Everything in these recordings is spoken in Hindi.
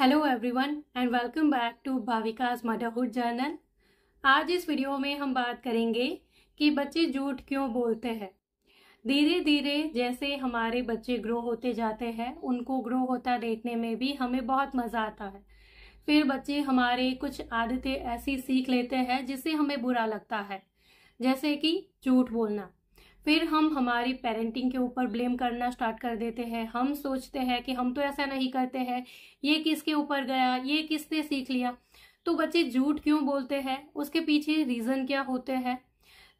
hello everyone and welcome back to भाविकास मदरहुड जर्नल आज इस वीडियो में हम बात करेंगे कि बच्चे झूठ क्यों बोलते हैं धीरे धीरे जैसे हमारे बच्चे ग्रो होते जाते हैं उनको ग्रो होता देखने में भी हमें बहुत मज़ा आता है फिर बच्चे हमारे कुछ आदतें ऐसी सीख लेते हैं जिससे हमें बुरा लगता है जैसे कि झूठ बोलना फिर हम हमारी पेरेंटिंग के ऊपर ब्लेम करना स्टार्ट कर देते हैं हम सोचते हैं कि हम तो ऐसा नहीं करते हैं ये किसके ऊपर गया ये किसने सीख लिया तो बच्चे झूठ क्यों बोलते हैं उसके पीछे रीज़न क्या होते हैं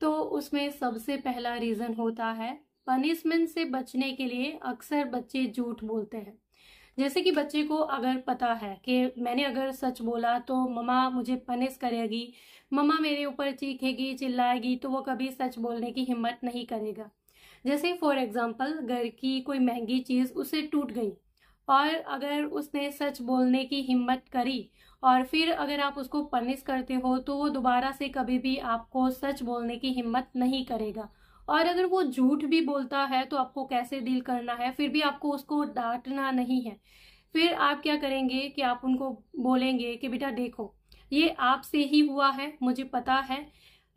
तो उसमें सबसे पहला रीज़न होता है पनिशमेंट से बचने के लिए अक्सर बच्चे झूठ बोलते हैं जैसे कि बच्चे को अगर पता है कि मैंने अगर सच बोला तो ममा मुझे पनिश करेगी ममा मेरे ऊपर चीखेगी चिल्लाएगी तो वो कभी सच बोलने की हिम्मत नहीं करेगा जैसे फॉर एग्जाम्पल घर की कोई महंगी चीज़ उससे टूट गई और अगर उसने सच बोलने की हिम्मत करी और फिर अगर आप उसको पनिश करते हो तो वो दोबारा से कभी भी आपको सच बोलने की हिम्मत नहीं करेगा और अगर वो झूठ भी बोलता है तो आपको कैसे डील करना है फिर भी आपको उसको डांटना नहीं है फिर आप क्या करेंगे कि आप उनको बोलेंगे कि बेटा देखो ये आपसे ही हुआ है मुझे पता है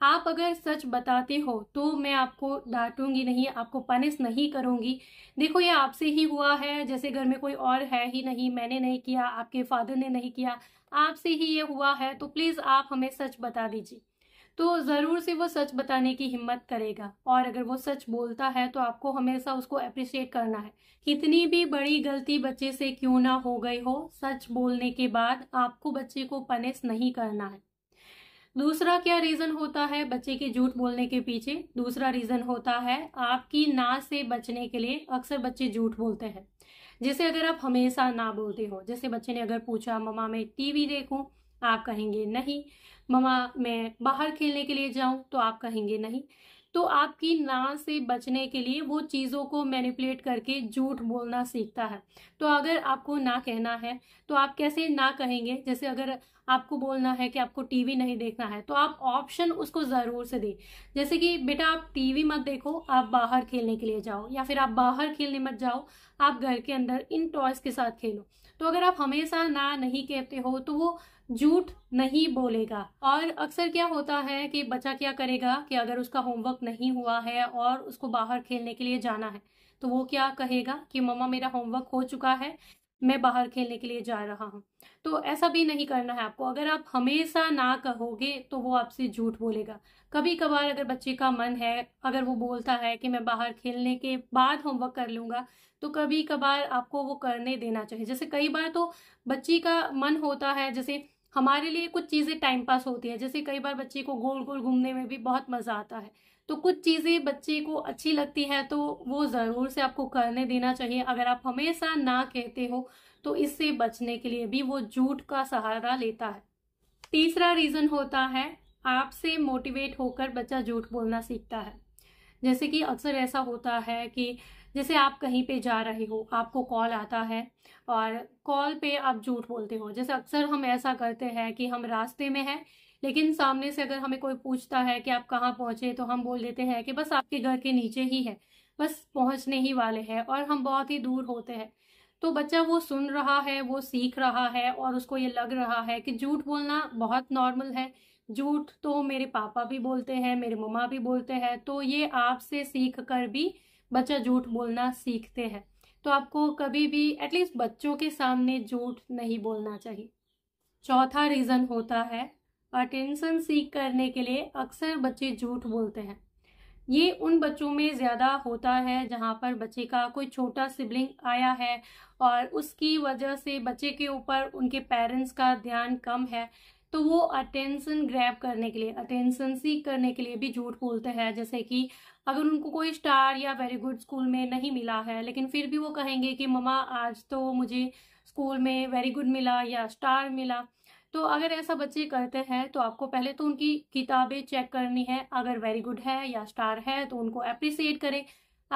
आप अगर सच बताते हो तो मैं आपको डांटूंगी नहीं आपको पनिश नहीं करूंगी देखो ये आपसे ही हुआ है जैसे घर में कोई और है ही नहीं मैंने नहीं किया आपके फादर ने नहीं किया आपसे ही ये हुआ है तो प्लीज़ आप हमें सच बता दीजिए तो ज़रूर से वो सच बताने की हिम्मत करेगा और अगर वो सच बोलता है तो आपको हमेशा उसको अप्रिशिएट करना है कितनी भी बड़ी गलती बच्चे से क्यों ना हो गई हो सच बोलने के बाद आपको बच्चे को पनिश नहीं करना है दूसरा क्या रीज़न होता है बच्चे के झूठ बोलने के पीछे दूसरा रीज़न होता है आपकी ना से बचने के लिए अक्सर बच्चे झूठ बोलते हैं जैसे अगर आप हमेशा ना बोलते हो जैसे बच्चे ने अगर पूछा ममा मैं टीवी देखूं आप कहेंगे नहीं ममा मैं बाहर खेलने के लिए जाऊँ तो आप कहेंगे नहीं तो आपकी ना से बचने के लिए वो चीज़ों को मैनिपुलेट करके झूठ बोलना सीखता है तो अगर आपको ना कहना है तो आप कैसे ना कहेंगे जैसे अगर आपको बोलना है कि आपको टीवी नहीं देखना है तो आप ऑप्शन उसको ज़रूर से दें जैसे कि बेटा आप टीवी मत देखो आप बाहर खेलने के लिए जाओ या फिर आप बाहर खेलने मत जाओ आप घर के अंदर इन टॉयस के साथ खेलो तो अगर आप हमेशा ना नहीं कहते हो तो वो झूठ नहीं बोलेगा और अक्सर क्या होता है कि बच्चा क्या करेगा कि अगर उसका होमवर्क नहीं हुआ है और उसको बाहर खेलने के लिए जाना है तो वो क्या कहेगा कि मम्मा मेरा होमवर्क हो चुका है मैं बाहर खेलने के लिए जा रहा हूँ तो ऐसा भी नहीं करना है आपको अगर आप हमेशा ना कहोगे तो वो आपसे झूठ बोलेगा कभी कभार अगर बच्चे का मन है अगर वो बोलता है कि मैं बाहर खेलने के बाद होमवर्क कर लूँगा तो कभी कभार आपको वो करने देना चाहिए जैसे कई बार तो बच्ची का मन होता है जैसे हमारे लिए कुछ चीज़ें टाइम पास होती हैं जैसे कई बार बच्चे को गोल गोल घूमने में भी बहुत मज़ा आता है तो कुछ चीज़ें बच्चे को अच्छी लगती है तो वो ज़रूर से आपको करने देना चाहिए अगर आप हमेशा ना कहते हो तो इससे बचने के लिए भी वो झूठ का सहारा लेता है तीसरा रीज़न होता है आपसे मोटिवेट होकर बच्चा झूठ बोलना सीखता है जैसे कि अक्सर ऐसा होता है कि जैसे आप कहीं पे जा रहे हो आपको कॉल आता है और कॉल पे आप झूठ बोलते हो जैसे अक्सर हम ऐसा करते हैं कि हम रास्ते में हैं लेकिन सामने से अगर हमें कोई पूछता है कि आप कहाँ पहुंचे तो हम बोल देते हैं कि बस आपके घर के नीचे ही है बस पहुंचने ही वाले हैं और हम बहुत ही दूर होते हैं तो बच्चा वो सुन रहा है वो सीख रहा है और उसको ये लग रहा है कि झूठ बोलना बहुत नॉर्मल है झूठ तो मेरे पापा भी बोलते हैं मेरे मम्मा भी बोलते हैं तो ये आपसे सीख कर भी बच्चा झूठ बोलना सीखते हैं तो आपको कभी भी एटलीस्ट बच्चों के सामने झूठ नहीं बोलना चाहिए चौथा रीज़न होता है अटेंशन सीख करने के लिए अक्सर बच्चे झूठ बोलते हैं ये उन बच्चों में ज़्यादा होता है जहाँ पर बच्चे का कोई छोटा सिबलिंग आया है और उसकी वजह से बच्चे के ऊपर उनके पेरेंट्स का ध्यान कम है तो वो अटेंशन ग्रैब करने के लिए अटेंशन सीख करने के लिए भी झूठ बोलते हैं जैसे कि अगर उनको कोई स्टार या वेरी गुड स्कूल में नहीं मिला है लेकिन फिर भी वो कहेंगे कि ममा आज तो मुझे स्कूल में वेरी गुड मिला या स्टार मिला तो अगर ऐसा बच्चे करते हैं तो आपको पहले तो उनकी किताबें चेक करनी है अगर वेरी गुड है या स्टार है तो उनको अप्रिसिएट करें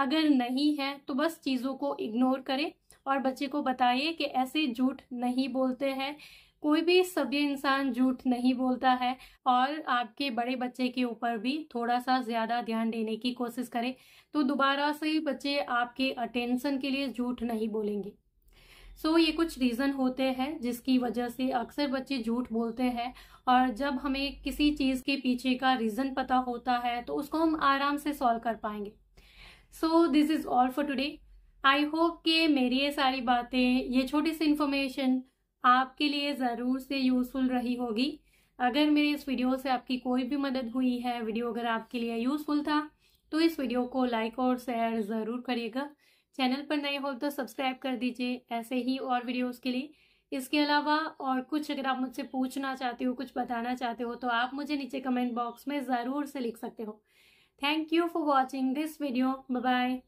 अगर नहीं है तो बस चीज़ों को इग्नोर करें और बच्चे को बताइए कि ऐसे झूठ नहीं बोलते हैं कोई भी सभ्य इंसान झूठ नहीं बोलता है और आपके बड़े बच्चे के ऊपर भी थोड़ा सा ज्यादा ध्यान देने की कोशिश करें तो दोबारा से बच्चे आपके अटेंशन के लिए झूठ नहीं बोलेंगे सो so, ये कुछ रीज़न होते हैं जिसकी वजह से अक्सर बच्चे झूठ बोलते हैं और जब हमें किसी चीज़ के पीछे का रीज़न पता होता है तो उसको हम आराम से सॉल्व कर पाएंगे so this is all for today I hope कि मेरी ये सारी बातें ये छोटी सी इन्फॉर्मेशन आपके लिए ज़रूर से यूज़फुल रही होगी अगर मेरे इस वीडियो से आपकी कोई भी मदद हुई है वीडियो अगर आपके लिए यूज़फुल था तो इस वीडियो को लाइक और शेयर ज़रूर करिएगा चैनल पर नए हो तो सब्सक्राइब कर दीजिए ऐसे ही और वीडियोज़ के लिए इसके अलावा और कुछ अगर आप मुझसे पूछना चाहते हो कुछ बताना चाहते हो तो आप मुझे नीचे कमेंट बॉक्स में ज़रूर से लिख सकते हो thank you for watching this video bye